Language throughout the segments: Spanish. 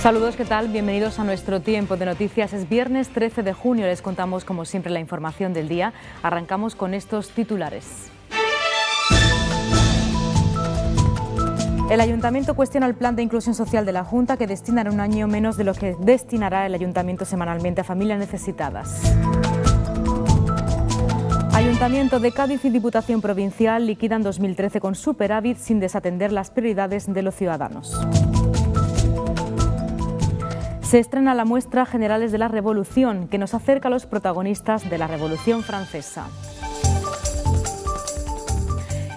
Saludos, ¿qué tal? Bienvenidos a nuestro tiempo de noticias. Es viernes 13 de junio, les contamos como siempre la información del día. Arrancamos con estos titulares. El ayuntamiento cuestiona el plan de inclusión social de la Junta que destinará un año menos de lo que destinará el ayuntamiento semanalmente a familias necesitadas. Ayuntamiento de Cádiz y Diputación Provincial liquidan 2013 con superávit sin desatender las prioridades de los ciudadanos. Se estrena la muestra Generales de la Revolución, que nos acerca a los protagonistas de la Revolución Francesa.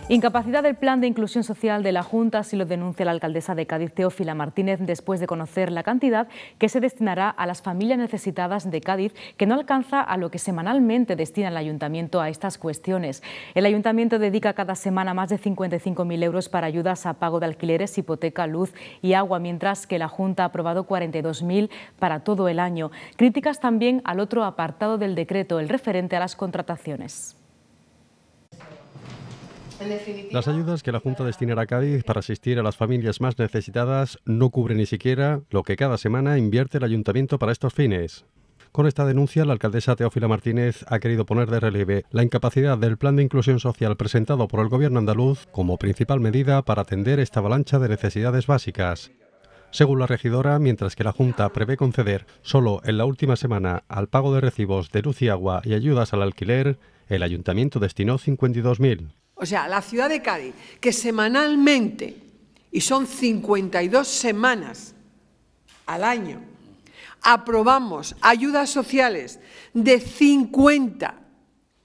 Incapacidad del plan de inclusión social de la Junta, así lo denuncia la alcaldesa de Cádiz, Teófila Martínez, después de conocer la cantidad que se destinará a las familias necesitadas de Cádiz, que no alcanza a lo que semanalmente destina el ayuntamiento a estas cuestiones. El ayuntamiento dedica cada semana más de 55.000 euros para ayudas a pago de alquileres, hipoteca, luz y agua, mientras que la Junta ha aprobado 42.000 para todo el año. Críticas también al otro apartado del decreto, el referente a las contrataciones. Las ayudas que la Junta destinará a Cádiz para asistir a las familias más necesitadas no cubren ni siquiera lo que cada semana invierte el ayuntamiento para estos fines. Con esta denuncia, la alcaldesa Teófila Martínez ha querido poner de relieve la incapacidad del plan de inclusión social presentado por el gobierno andaluz como principal medida para atender esta avalancha de necesidades básicas. Según la regidora, mientras que la Junta prevé conceder solo en la última semana al pago de recibos de luz y agua y ayudas al alquiler, el ayuntamiento destinó 52.000 o sea, la ciudad de Cádiz, que semanalmente, y son 52 semanas al año, aprobamos ayudas sociales de 50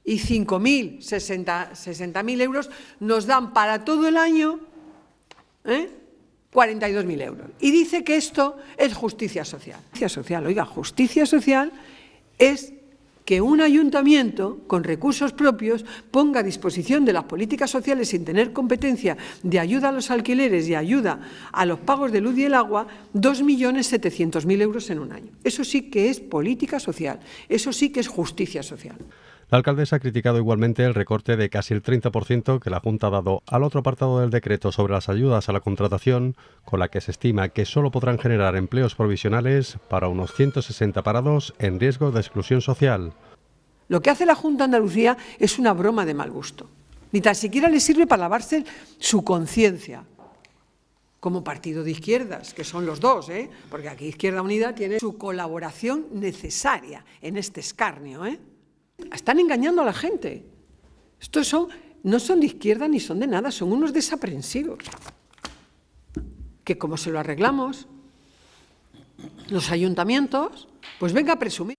y 5.000, 60.000 euros, nos dan para todo el año 42.000 ¿eh? euros. Y dice que esto es justicia social. Justicia social, oiga, justicia social es que un ayuntamiento con recursos propios ponga a disposición de las políticas sociales sin tener competencia de ayuda a los alquileres y ayuda a los pagos de luz y el agua 2.700.000 euros en un año. Eso sí que es política social, eso sí que es justicia social. La alcaldesa ha criticado igualmente el recorte de casi el 30% que la Junta ha dado al otro apartado del decreto sobre las ayudas a la contratación, con la que se estima que solo podrán generar empleos provisionales para unos 160 parados en riesgo de exclusión social. Lo que hace la Junta de Andalucía es una broma de mal gusto. Ni tan siquiera le sirve para lavarse su conciencia como partido de izquierdas, que son los dos, ¿eh? porque aquí Izquierda Unida tiene su colaboración necesaria en este escarnio. ¿eh? Están engañando a la gente. Estos son, no son de izquierda ni son de nada, son unos desaprensivos. Que como se lo arreglamos, los ayuntamientos, pues venga a presumir.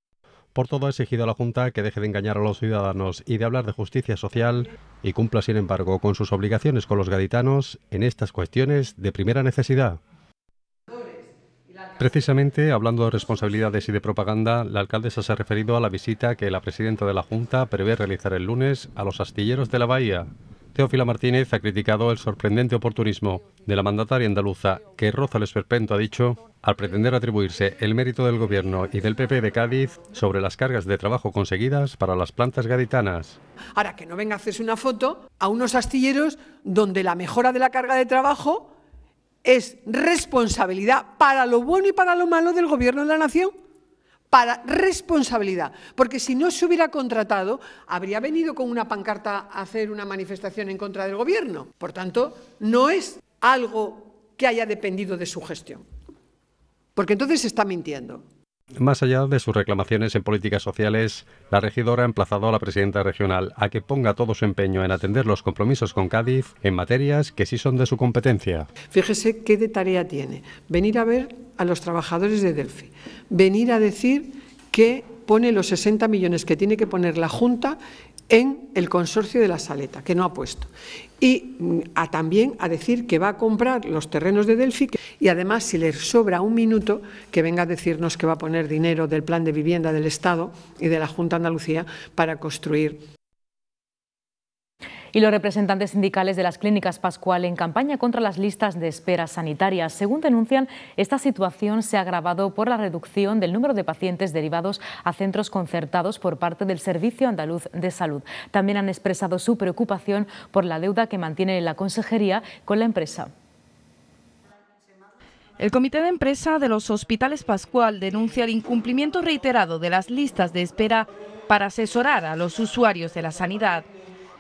Por todo ha exigido a la Junta que deje de engañar a los ciudadanos y de hablar de justicia social y cumpla, sin embargo, con sus obligaciones con los gaditanos en estas cuestiones de primera necesidad. Precisamente, hablando de responsabilidades y de propaganda, la alcaldesa se ha referido a la visita que la presidenta de la Junta prevé realizar el lunes a los astilleros de la Bahía. Teófila Martínez ha criticado el sorprendente oportunismo de la mandataria andaluza, que roza el ha dicho, al pretender atribuirse el mérito del Gobierno y del PP de Cádiz sobre las cargas de trabajo conseguidas para las plantas gaditanas. Ahora, que no venga a una foto a unos astilleros donde la mejora de la carga de trabajo es responsabilidad para lo bueno y para lo malo del gobierno de la nación. Para responsabilidad. Porque si no se hubiera contratado, habría venido con una pancarta a hacer una manifestación en contra del gobierno. Por tanto, no es algo que haya dependido de su gestión. Porque entonces se está mintiendo. Más allá de sus reclamaciones en políticas sociales, la regidora ha emplazado a la presidenta regional a que ponga todo su empeño en atender los compromisos con Cádiz en materias que sí son de su competencia. Fíjese qué de tarea tiene. Venir a ver a los trabajadores de Delphi. Venir a decir que pone los 60 millones que tiene que poner la Junta en el consorcio de la Saleta, que no ha puesto. Y mm, también a decir que va a comprar los terrenos de Delfi y además, si le sobra un minuto, que venga a decirnos que va a poner dinero del plan de vivienda del Estado y de la Junta de Andalucía para construir y los representantes sindicales de las clínicas Pascual en campaña contra las listas de espera sanitarias. Según denuncian, esta situación se ha agravado por la reducción del número de pacientes derivados a centros concertados por parte del Servicio Andaluz de Salud. También han expresado su preocupación por la deuda que mantiene la Consejería con la empresa. El Comité de Empresa de los Hospitales Pascual denuncia el incumplimiento reiterado de las listas de espera para asesorar a los usuarios de la sanidad.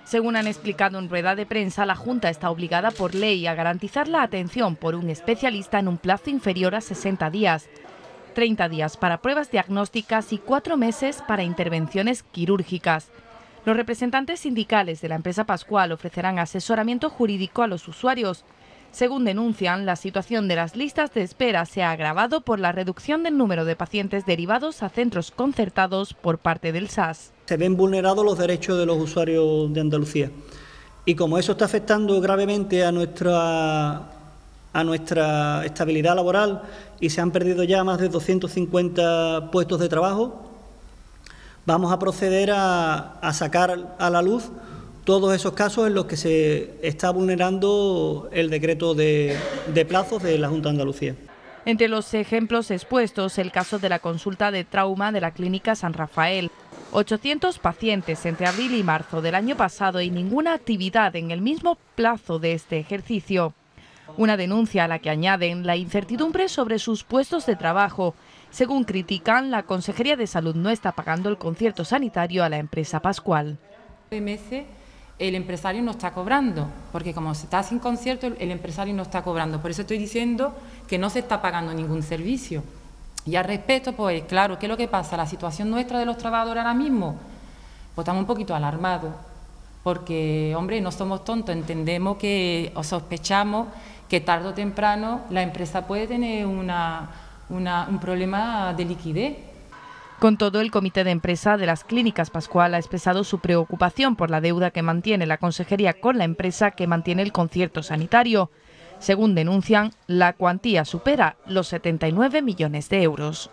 Según han explicado en rueda de prensa, la Junta está obligada por ley a garantizar la atención por un especialista en un plazo inferior a 60 días, 30 días para pruebas diagnósticas y 4 meses para intervenciones quirúrgicas. Los representantes sindicales de la empresa Pascual ofrecerán asesoramiento jurídico a los usuarios según denuncian, la situación de las listas de espera se ha agravado por la reducción del número de pacientes derivados a centros concertados por parte del SAS. Se ven vulnerados los derechos de los usuarios de Andalucía. Y como eso está afectando gravemente a nuestra a nuestra estabilidad laboral y se han perdido ya más de 250 puestos de trabajo, vamos a proceder a sacar a la luz todos esos casos en los que se está vulnerando el decreto de, plazos de la Junta de Andalucía. Entre los ejemplos expuestos, el caso de la consulta de trauma de la Clínica San Rafael. 800 pacientes entre abril y marzo del año pasado y ninguna actividad en el mismo plazo de este ejercicio. Una denuncia a la que añaden la incertidumbre sobre sus puestos de trabajo. Según critican, la Consejería de Salud no está pagando el concierto sanitario a la empresa Pascual el empresario no está cobrando, porque como se está sin concierto, el empresario no está cobrando. Por eso estoy diciendo que no se está pagando ningún servicio. Y al respecto, pues claro, ¿qué es lo que pasa? La situación nuestra de los trabajadores ahora mismo, pues estamos un poquito alarmados, porque, hombre, no somos tontos, entendemos que, o sospechamos que tarde o temprano la empresa puede tener un problema de liquidez con todo, el comité de empresa de las clínicas Pascual ha expresado su preocupación por la deuda que mantiene la consejería con la empresa que mantiene el concierto sanitario. Según denuncian, la cuantía supera los 79 millones de euros.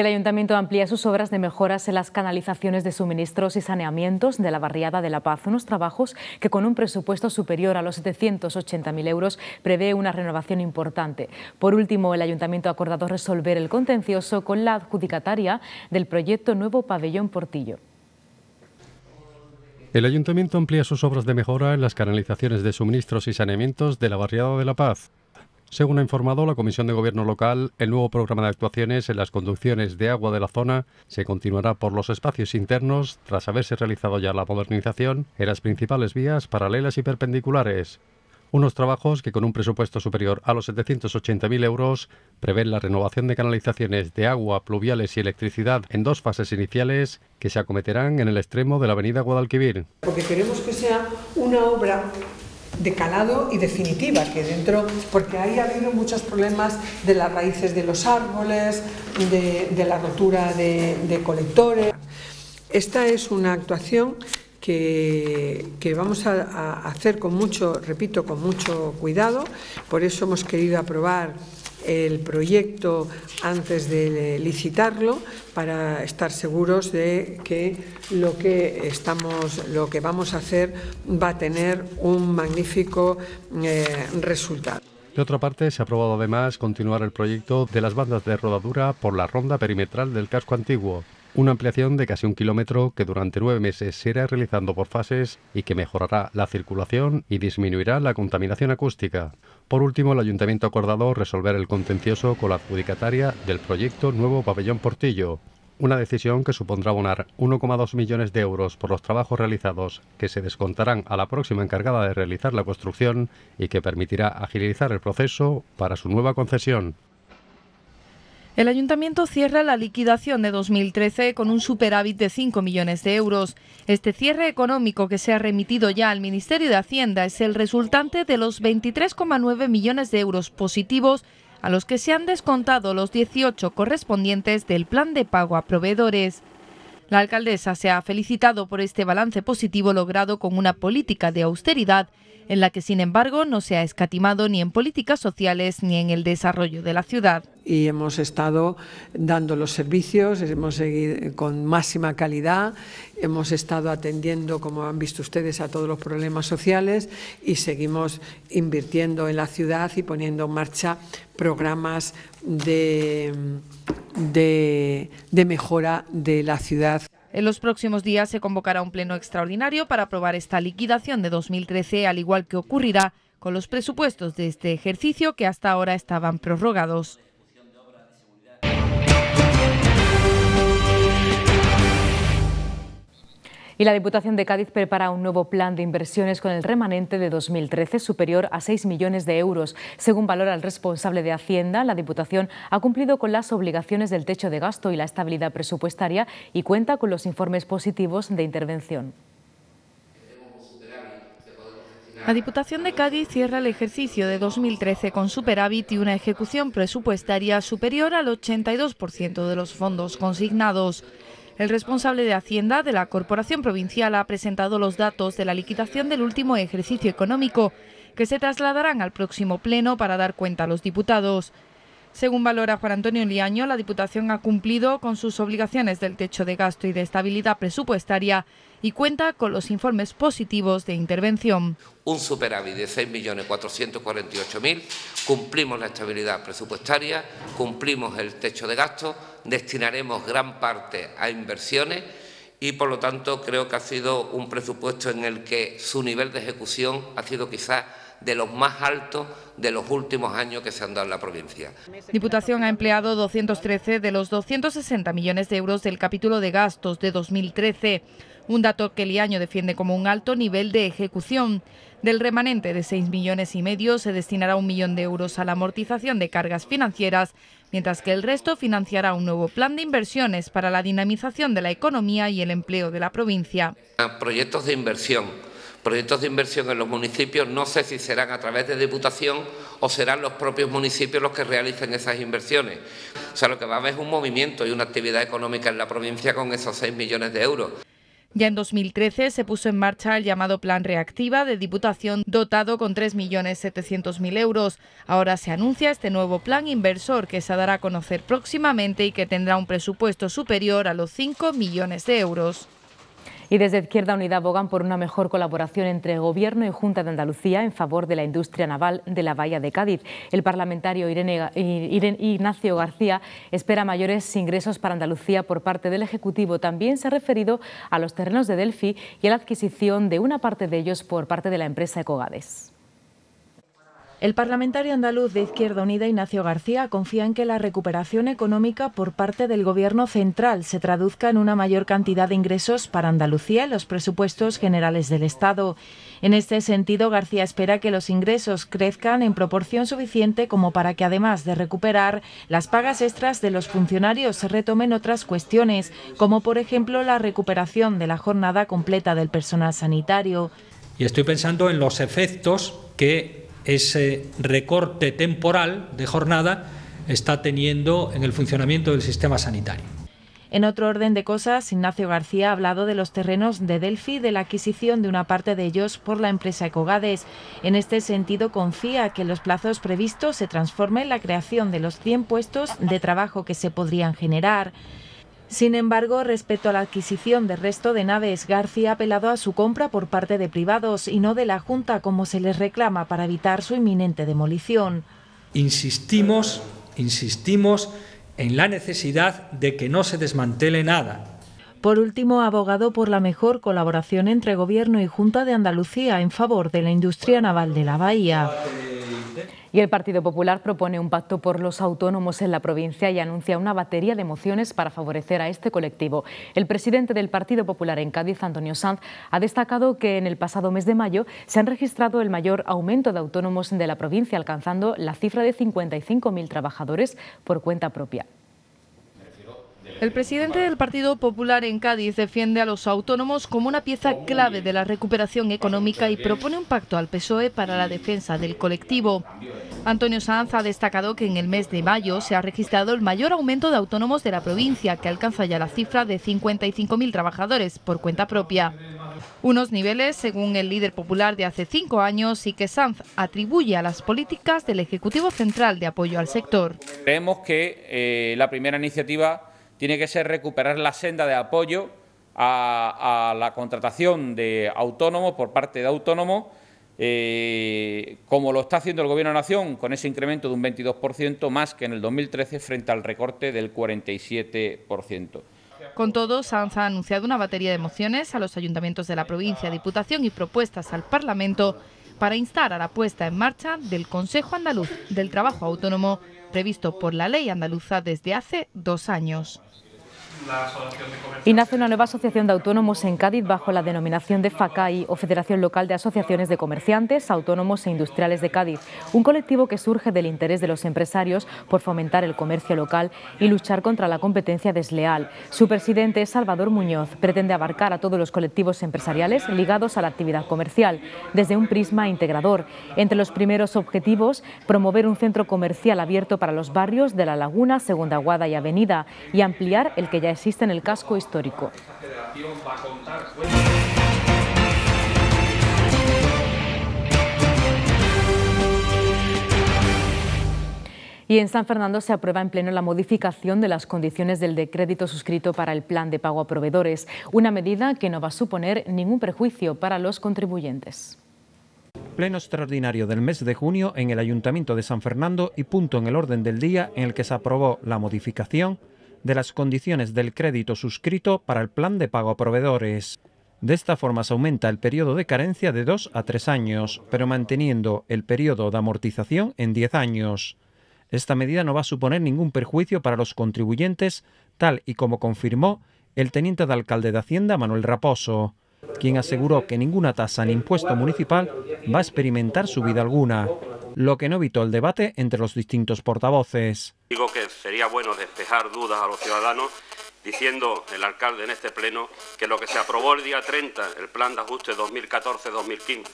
el Ayuntamiento amplía sus obras de mejoras en las canalizaciones de suministros y saneamientos de la barriada de La Paz, unos trabajos que con un presupuesto superior a los 780.000 euros prevé una renovación importante. Por último, el Ayuntamiento ha acordado resolver el contencioso con la adjudicataria del proyecto Nuevo Pabellón Portillo. El ayuntamiento amplía sus obras de mejora en las canalizaciones de suministros y saneamientos de la barriada de La Paz, según ha informado la Comisión de Gobierno Local, el nuevo programa de actuaciones en las conducciones de agua de la zona se continuará por los espacios internos tras haberse realizado ya la modernización en las principales vías paralelas y perpendiculares. Unos trabajos que con un presupuesto superior a los 780.000 euros prevén la renovación de canalizaciones de agua, pluviales y electricidad en dos fases iniciales que se acometerán en el extremo de la avenida Guadalquivir. Porque queremos que sea una obra de calado y definitiva, que dentro, porque ahí ha habido muchos problemas de las raíces de los árboles, de, la rotura de, colectores. Esta es una actuación que, vamos a, a hacer con mucho, repito, con mucho cuidado, por eso hemos querido aprobar el proyecto antes de licitarlo para estar seguros de que lo que estamos, lo que vamos a hacer va a tener un magnífico eh, resultado. De otra parte, se ha aprobado además continuar el proyecto de las bandas de rodadura por la ronda perimetral del casco antiguo, una ampliación de casi un kilómetro que durante nueve meses se irá realizando por fases y que mejorará la circulación y disminuirá la contaminación acústica. Por último, el ayuntamiento ha acordado resolver el contencioso con la adjudicataria del proyecto Nuevo Pabellón Portillo, una decisión que supondrá abonar 1,2 millones de euros por los trabajos realizados, que se descontarán a la próxima encargada de realizar la construcción y que permitirá agilizar el proceso para su nueva concesión. El ayuntamiento cierra la liquidación de 2013 con un superávit de 5 millones de euros. Este cierre económico que se ha remitido ya al Ministerio de Hacienda es el resultante de los 23,9 millones de euros positivos a los que se han descontado los 18 correspondientes del plan de pago a proveedores. La alcaldesa se ha felicitado por este balance positivo logrado con una política de austeridad en la que, sin embargo, no se ha escatimado ni en políticas sociales ni en el desarrollo de la ciudad y hemos estado dando los servicios, hemos seguido con máxima calidad, hemos estado atendiendo, como han visto ustedes, a todos los problemas sociales y seguimos invirtiendo en la ciudad y poniendo en marcha programas de, mejora de la ciudad. En los próximos días se convocará un pleno extraordinario para aprobar esta liquidación de 2013, al igual que ocurrirá con los presupuestos de este ejercicio que hasta ahora estaban prorrogados. Y la Diputación de Cádiz prepara un nuevo plan de inversiones con el remanente de 2013 superior a 6 millones de euros. Según valora el responsable de Hacienda, la Diputación ha cumplido con las obligaciones del techo de gasto y la estabilidad presupuestaria y cuenta con los informes positivos de intervención. La Diputación de Cádiz cierra el ejercicio de 2013 con superávit y una ejecución presupuestaria superior al 82% de los fondos consignados. El responsable de Hacienda de la Corporación Provincial ha presentado los datos de la liquidación del último ejercicio económico, que se trasladarán al próximo pleno para dar cuenta a los diputados. Según valora Juan Antonio Liaño, la Diputación ha cumplido con sus obligaciones del techo de gasto y de estabilidad presupuestaria y cuenta con los informes positivos de intervención. Un superávit de 6.448.000, cumplimos la estabilidad presupuestaria, cumplimos el techo de gastos, destinaremos gran parte a inversiones y, por lo tanto, creo que ha sido un presupuesto en el que su nivel de ejecución ha sido quizás de los más altos de los últimos años que se han dado en la provincia. Diputación ha empleado 213 de los 260 millones de euros del capítulo de gastos de 2013, un dato que el año defiende como un alto nivel de ejecución. Del remanente de 6 millones y medio se destinará un millón de euros a la amortización de cargas financieras, mientras que el resto financiará un nuevo plan de inversiones para la dinamización de la economía y el empleo de la provincia. Proyectos de inversión proyectos de inversión en los municipios, no sé si serán a través de Diputación o serán los propios municipios los que realicen esas inversiones. O sea, lo que va a haber es un movimiento y una actividad económica en la provincia con esos 6 millones de euros. Ya en 2013 se puso en marcha el llamado Plan Reactiva de Diputación, dotado con 3.700.000 euros. Ahora se anuncia este nuevo plan inversor que se dará a conocer próximamente y que tendrá un presupuesto superior a los 5 millones de euros. Y desde Izquierda Unidad abogan por una mejor colaboración entre Gobierno y Junta de Andalucía en favor de la industria naval de la Bahía de Cádiz. El parlamentario Ignacio García espera mayores ingresos para Andalucía por parte del Ejecutivo. También se ha referido a los terrenos de Delfi y a la adquisición de una parte de ellos por parte de la empresa Ecogades. El parlamentario andaluz de Izquierda Unida, Ignacio García, confía en que la recuperación económica por parte del Gobierno central se traduzca en una mayor cantidad de ingresos para Andalucía en los presupuestos generales del Estado. En este sentido, García espera que los ingresos crezcan en proporción suficiente como para que, además de recuperar las pagas extras de los funcionarios, se retomen otras cuestiones, como por ejemplo la recuperación de la jornada completa del personal sanitario. Y estoy pensando en los efectos que ese recorte temporal de jornada está teniendo en el funcionamiento del sistema sanitario. En otro orden de cosas, Ignacio García ha hablado de los terrenos de Delphi, de la adquisición de una parte de ellos por la empresa Ecogades. En este sentido, confía que los plazos previstos se transformen en la creación de los 100 puestos de trabajo que se podrían generar. Sin embargo, respecto a la adquisición del resto de naves, García ha apelado a su compra por parte de privados y no de la Junta, como se les reclama para evitar su inminente demolición. Insistimos, insistimos en la necesidad de que no se desmantele nada, por último, abogado por la mejor colaboración entre Gobierno y Junta de Andalucía en favor de la industria naval de la Bahía. Y el Partido Popular propone un pacto por los autónomos en la provincia y anuncia una batería de mociones para favorecer a este colectivo. El presidente del Partido Popular en Cádiz, Antonio Sanz, ha destacado que en el pasado mes de mayo se han registrado el mayor aumento de autónomos de la provincia, alcanzando la cifra de 55.000 trabajadores por cuenta propia. El presidente del Partido Popular en Cádiz defiende a los autónomos como una pieza clave de la recuperación económica y propone un pacto al PSOE para la defensa del colectivo. Antonio Sanz ha destacado que en el mes de mayo se ha registrado el mayor aumento de autónomos de la provincia, que alcanza ya la cifra de 55.000 trabajadores por cuenta propia. Unos niveles, según el líder popular de hace cinco años, y que Sanz atribuye a las políticas del Ejecutivo Central de apoyo al sector. Creemos que eh, la primera iniciativa tiene que ser recuperar la senda de apoyo a, la contratación de autónomos por parte de autónomos, eh, como lo está haciendo el Gobierno de Nación, con ese incremento de un 22% más que en el 2013 frente al recorte del 47%. Con todo, Sanz ha anunciado una batería de mociones a los ayuntamientos de la provincia, Diputación y propuestas al Parlamento para instar a la puesta en marcha del Consejo Andaluz del Trabajo Autónomo previsto por la ley andaluza desde hace dos años. Y nace una nueva asociación de autónomos en Cádiz bajo la denominación de FACAI o Federación Local de Asociaciones de Comerciantes, Autónomos e Industriales de Cádiz, un colectivo que surge del interés de los empresarios por fomentar el comercio local y luchar contra la competencia desleal. Su presidente, es Salvador Muñoz, pretende abarcar a todos los colectivos empresariales ligados a la actividad comercial desde un prisma integrador. Entre los primeros objetivos, promover un centro comercial abierto para los barrios de La Laguna, Segunda Aguada y Avenida y ampliar el que ya existe en el casco histórico. Y en San Fernando se aprueba en pleno la modificación de las condiciones del decrédito suscrito para el plan de pago a proveedores, una medida que no va a suponer ningún prejuicio... para los contribuyentes. Pleno extraordinario del mes de junio en el Ayuntamiento de San Fernando y punto en el orden del día en el que se aprobó la modificación de las condiciones del crédito suscrito para el plan de pago a proveedores. De esta forma se aumenta el periodo de carencia de 2 a tres años, pero manteniendo el periodo de amortización en 10 años. Esta medida no va a suponer ningún perjuicio para los contribuyentes, tal y como confirmó el teniente de alcalde de Hacienda Manuel Raposo, quien aseguró que ninguna tasa ni impuesto municipal va a experimentar subida alguna, lo que no evitó el debate entre los distintos portavoces. Digo que sería bueno despejar dudas a los ciudadanos diciendo el alcalde en este pleno que lo que se aprobó el día 30, el plan de ajuste 2014-2015,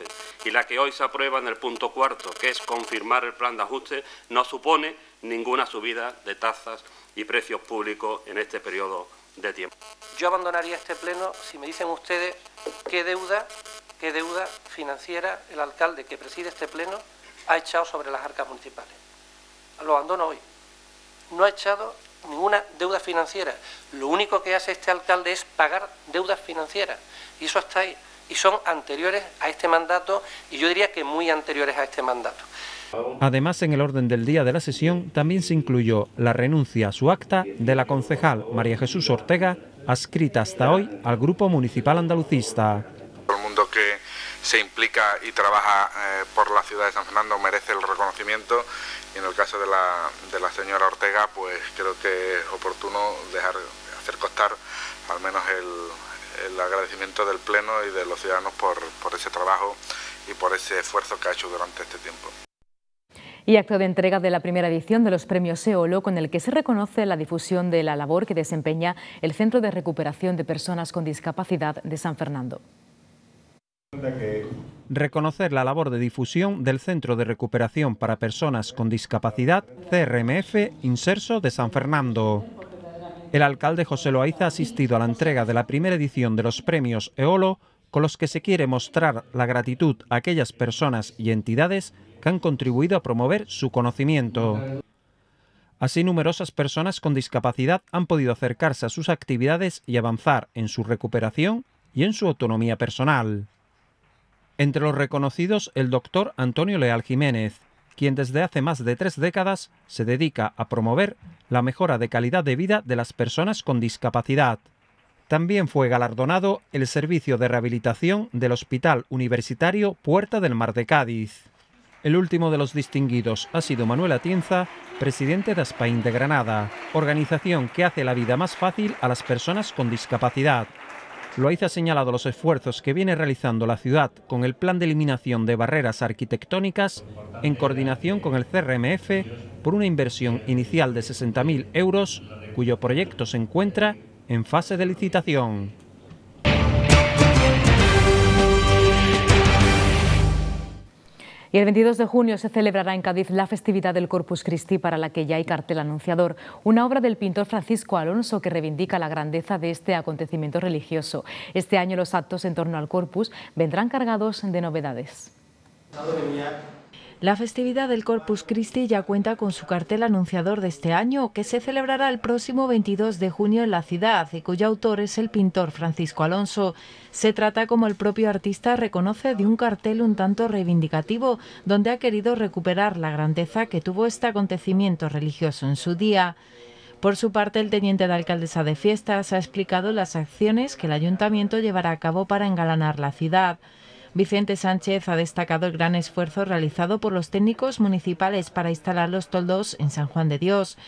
y la que hoy se aprueba en el punto cuarto, que es confirmar el plan de ajuste, no supone ninguna subida de tasas y precios públicos en este periodo de tiempo. Yo abandonaría este pleno si me dicen ustedes qué deuda, qué deuda financiera el alcalde que preside este pleno ha echado sobre las arcas municipales. Lo abandona hoy. No ha echado ninguna deuda financiera. Lo único que hace este alcalde es pagar deudas financieras. Y eso está ahí. Y son anteriores a este mandato y yo diría que muy anteriores a este mandato. Además, en el orden del día de la sesión también se incluyó la renuncia a su acta de la concejal María Jesús Ortega, adscrita hasta hoy al Grupo Municipal Andalucista se implica y trabaja eh, por la ciudad de San Fernando merece el reconocimiento y en el caso de la, señora Ortega pues creo que es oportuno dejar hacer costar al menos el, agradecimiento del Pleno y de los ciudadanos por, por ese trabajo y por ese esfuerzo que ha hecho durante este tiempo y acto de entrega de la primera edición de los premios EOLO, con el que se reconoce la difusión de la labor que desempeña el Centro de Recuperación de Personas con Discapacidad de San Fernando. Reconocer la labor de difusión del Centro de Recuperación para Personas con Discapacidad, CRMF, Inserso de San Fernando. El alcalde José Loaiza ha asistido a la entrega de la primera edición de los premios EOLO, con los que se quiere mostrar la gratitud a aquellas personas y entidades que han contribuido a promover su conocimiento. Así, numerosas personas con discapacidad han podido acercarse a sus actividades y avanzar en su recuperación y en su autonomía personal. Entre los reconocidos, el doctor Antonio Leal Jiménez, quien desde hace más de tres décadas se dedica a promover la mejora de calidad de vida de las personas con discapacidad. También fue galardonado el servicio de rehabilitación del Hospital Universitario Puerta del Mar de Cádiz. El último de los distinguidos ha sido Manuel Atienza, presidente de Aspain de Granada, organización que hace la vida más fácil a las personas con discapacidad. Loaiza ha señalado los esfuerzos que viene realizando la ciudad con el Plan de Eliminación de Barreras Arquitectónicas en coordinación con el CRMF por una inversión inicial de 60.000 euros cuyo proyecto se encuentra en fase de licitación. Y el 22 de junio se celebrará en Cádiz la festividad del Corpus Christi para la que ya hay cartel anunciador, una obra del pintor Francisco Alonso que reivindica la grandeza de este acontecimiento religioso. Este año los actos en torno al Corpus vendrán cargados de novedades. La festividad del Corpus Christi ya cuenta con su cartel anunciador de este año, que se celebrará el próximo 22 de junio en la ciudad y cuyo autor es el pintor Francisco Alonso. Se trata, como el propio artista reconoce, de un cartel un tanto reivindicativo, donde ha querido recuperar la grandeza que tuvo este acontecimiento religioso en su día. Por su parte, el teniente de alcaldesa de fiestas ha explicado las acciones que el ayuntamiento llevará a cabo para engalanar la ciudad. Vicente Sánchez ha destacado el gran esfuerzo realizado por los técnicos municipales para instalar los toldos en San Juan de Dios.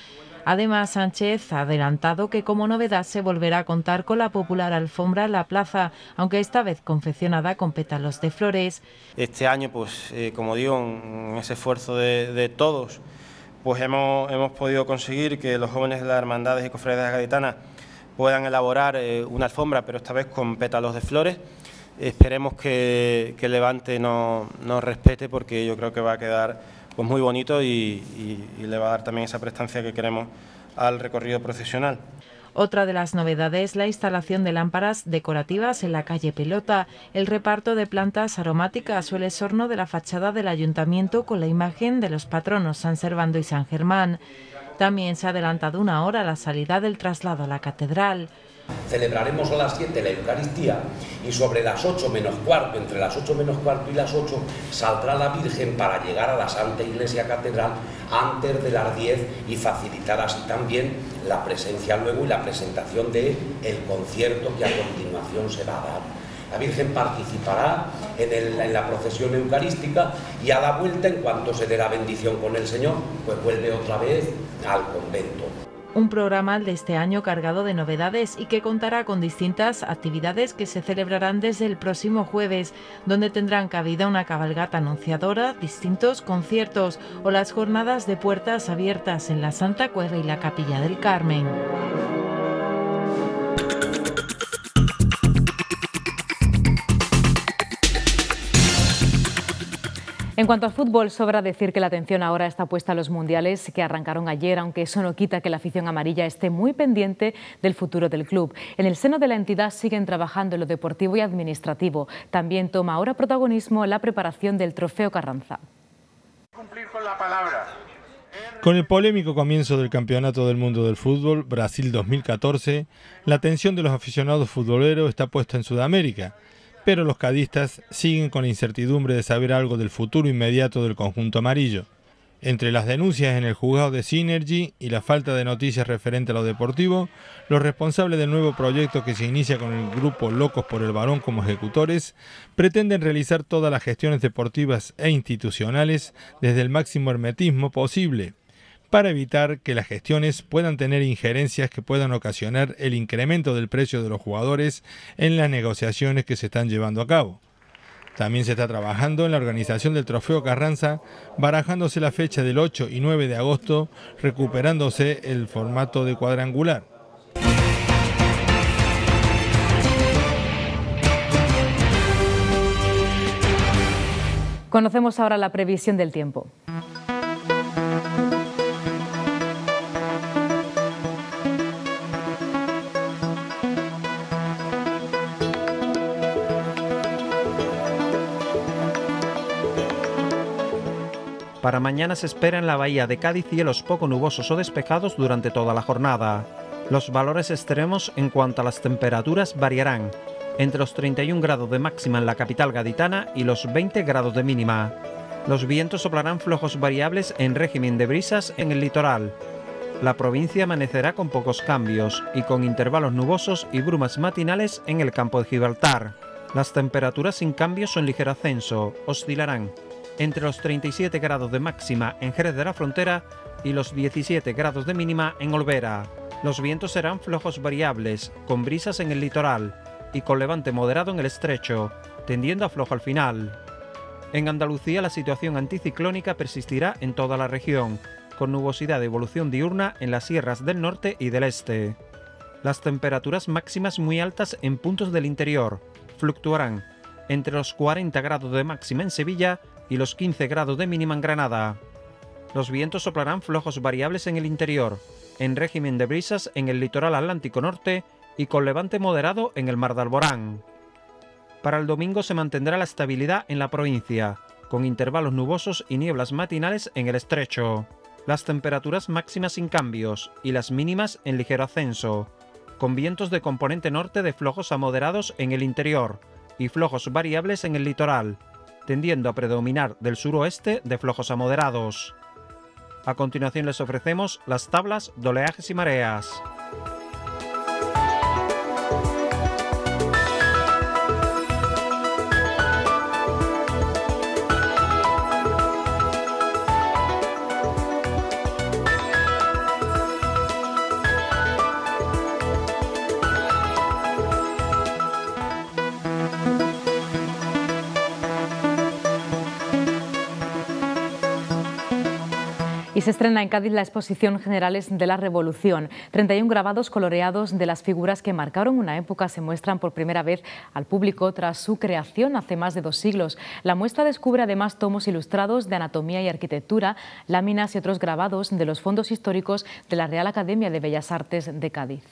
Además, Sánchez ha adelantado que como novedad se volverá a contar con la popular alfombra en La Plaza, aunque esta vez confeccionada con pétalos de flores. Este año, pues eh, como digo, en ese esfuerzo de, todos, pues hemos, hemos, podido conseguir que los jóvenes de las hermandades y cofradías gaditanas puedan elaborar eh, una alfombra, pero esta vez con pétalos de flores. Esperemos que, que Levante nos respete porque yo creo que va a quedar pues, muy bonito y, le va a dar también esa prestancia que queremos al recorrido profesional. Otra de las novedades es la instalación de lámparas decorativas en la calle Pelota. El reparto de plantas aromáticas o el esorno de la fachada del ayuntamiento con la imagen de los patronos San Servando y San Germán. También se ha adelantado una hora la salida del traslado a la catedral. Celebraremos a las 7 la Eucaristía y sobre las 8 menos cuarto, entre las 8 menos cuarto y las 8, saldrá la Virgen para llegar a la Santa Iglesia Catedral antes de las 10 y facilitar así también la presencia luego y la presentación del concierto que a continuación se va a dar. La Virgen participará en, en, la procesión eucarística y a la vuelta, en cuanto se dé la bendición con el Señor, pues vuelve otra vez al convento un programa de este año cargado de novedades y que contará con distintas actividades que se celebrarán desde el próximo jueves, donde tendrán cabida una cabalgata anunciadora, distintos conciertos o las jornadas de puertas abiertas en la Santa Cueva y la Capilla del Carmen. En cuanto al fútbol, sobra decir que la atención ahora está puesta a los mundiales que arrancaron ayer, aunque eso no quita que la afición amarilla esté muy pendiente del futuro del club. En el seno de la entidad siguen trabajando en lo deportivo y administrativo. También toma ahora protagonismo la preparación del Trofeo Carranza. Con el polémico comienzo del Campeonato del Mundo del Fútbol Brasil 2014, la atención de los aficionados futboleros está puesta en Sudamérica pero los cadistas siguen con la incertidumbre de saber algo del futuro inmediato del conjunto amarillo. Entre las denuncias en el juzgado de Synergy y la falta de noticias referente a lo deportivo, los responsables del nuevo proyecto que se inicia con el grupo Locos por el Barón como ejecutores pretenden realizar todas las gestiones deportivas e institucionales desde el máximo hermetismo posible, para evitar que las gestiones puedan tener injerencias que puedan ocasionar el incremento del precio de los jugadores en las negociaciones que se están llevando a cabo. También se está trabajando en la organización del Trofeo Carranza, barajándose la fecha del 8 y 9 de agosto, recuperándose el formato de cuadrangular. Conocemos ahora la previsión del tiempo. Para mañana se espera en la bahía de Cádiz cielos poco nubosos o despejados durante toda la jornada. Los valores extremos en cuanto a las temperaturas variarán, entre los 31 grados de máxima en la capital gaditana y los 20 grados de mínima. Los vientos soplarán flojos variables en régimen de brisas en el litoral. La provincia amanecerá con pocos cambios y con intervalos nubosos y brumas matinales en el campo de Gibraltar. Las temperaturas sin cambios o son ligero ascenso, oscilarán entre los 37 grados de máxima en Jerez de la Frontera y los 17 grados de mínima en Olvera. Los vientos serán flojos variables, con brisas en el litoral y con levante moderado en el estrecho, tendiendo a flojo al final. En Andalucía la situación anticiclónica persistirá en toda la región, con nubosidad de evolución diurna en las sierras del norte y del este. Las temperaturas máximas muy altas en puntos del interior fluctuarán entre los 40 grados de máxima en Sevilla y los 15 grados de mínima en Granada. Los vientos soplarán flojos variables en el interior, en régimen de brisas en el litoral atlántico norte y con levante moderado en el mar de Alborán. Para el domingo se mantendrá la estabilidad en la provincia, con intervalos nubosos y nieblas matinales en el estrecho. Las temperaturas máximas sin cambios y las mínimas en ligero ascenso, con vientos de componente norte de flojos a moderados en el interior, y flojos variables en el litoral, tendiendo a predominar del suroeste de flojos a moderados. A continuación les ofrecemos las tablas de oleajes y mareas. se estrena en Cádiz la exposición Generales de la Revolución. 31 grabados coloreados de las figuras que marcaron una época se muestran por primera vez al público tras su creación hace más de dos siglos. La muestra descubre además tomos ilustrados de anatomía y arquitectura, láminas y otros grabados de los fondos históricos de la Real Academia de Bellas Artes de Cádiz.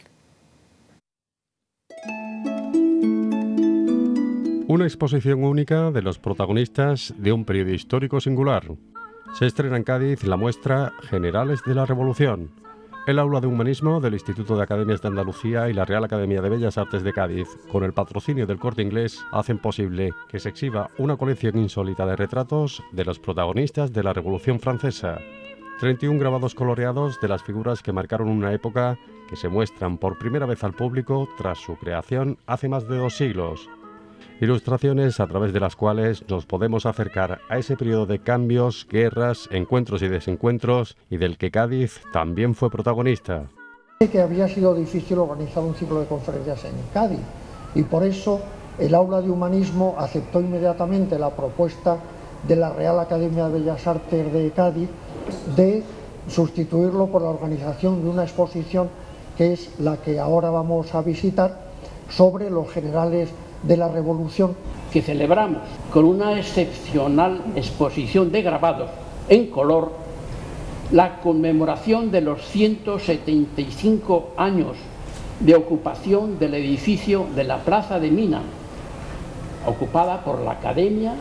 Una exposición única de los protagonistas de un periodo histórico singular, se estrena en Cádiz la muestra Generales de la Revolución, el aula de humanismo del Instituto de Academias de Andalucía y la Real Academia de Bellas Artes de Cádiz, con el patrocinio del corte inglés, hacen posible que se exhiba una colección insólita de retratos de los protagonistas de la Revolución Francesa. 31 grabados coloreados de las figuras que marcaron una época que se muestran por primera vez al público tras su creación hace más de dos siglos ilustraciones a través de las cuales nos podemos acercar a ese periodo de cambios, guerras, encuentros y desencuentros y del que Cádiz también fue protagonista. Que había sido difícil organizar un ciclo de conferencias en Cádiz y por eso el aula de humanismo aceptó inmediatamente la propuesta de la Real Academia de Bellas Artes de Cádiz de sustituirlo por la organización de una exposición que es la que ahora vamos a visitar sobre los generales de la Revolución. Que celebramos con una excepcional exposición de grabados en color la conmemoración de los 175 años de ocupación del edificio de la Plaza de Mina, ocupada por la Academia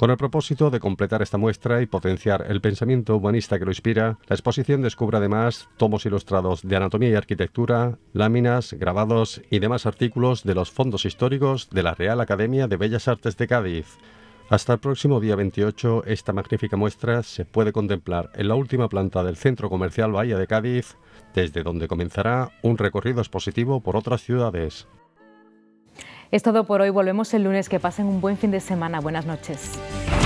con el propósito de completar esta muestra y potenciar el pensamiento humanista que lo inspira, la exposición descubre además tomos ilustrados de anatomía y arquitectura, láminas, grabados y demás artículos de los fondos históricos de la Real Academia de Bellas Artes de Cádiz. Hasta el próximo día 28, esta magnífica muestra se puede contemplar en la última planta del Centro Comercial Bahía de Cádiz, desde donde comenzará un recorrido expositivo por otras ciudades. Es todo por hoy. Volvemos el lunes. Que pasen un buen fin de semana. Buenas noches.